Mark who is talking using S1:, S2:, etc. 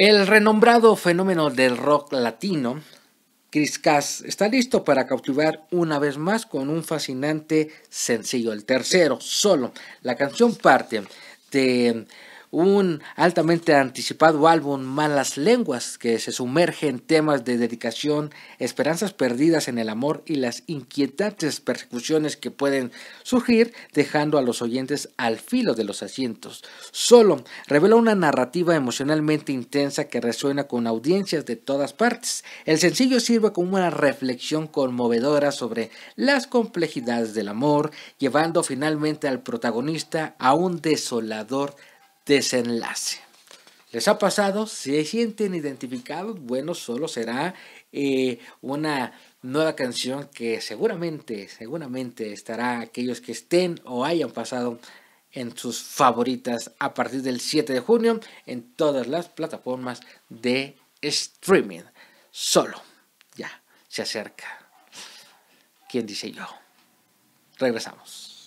S1: El renombrado fenómeno del rock latino, Chris Cass, está listo para cautivar una vez más con un fascinante sencillo, el tercero, solo. La canción parte de un altamente anticipado álbum Malas Lenguas que se sumerge en temas de dedicación, esperanzas perdidas en el amor y las inquietantes persecuciones que pueden surgir dejando a los oyentes al filo de los asientos. Solo revela una narrativa emocionalmente intensa que resuena con audiencias de todas partes. El sencillo sirve como una reflexión conmovedora sobre las complejidades del amor, llevando finalmente al protagonista a un desolador desenlace. ¿Les ha pasado? ¿Se sienten identificados? Bueno, solo será eh, una nueva canción que seguramente, seguramente estará aquellos que estén o hayan pasado en sus favoritas a partir del 7 de junio en todas las plataformas de streaming. Solo, ya, se acerca. ¿Quién dice yo? Regresamos.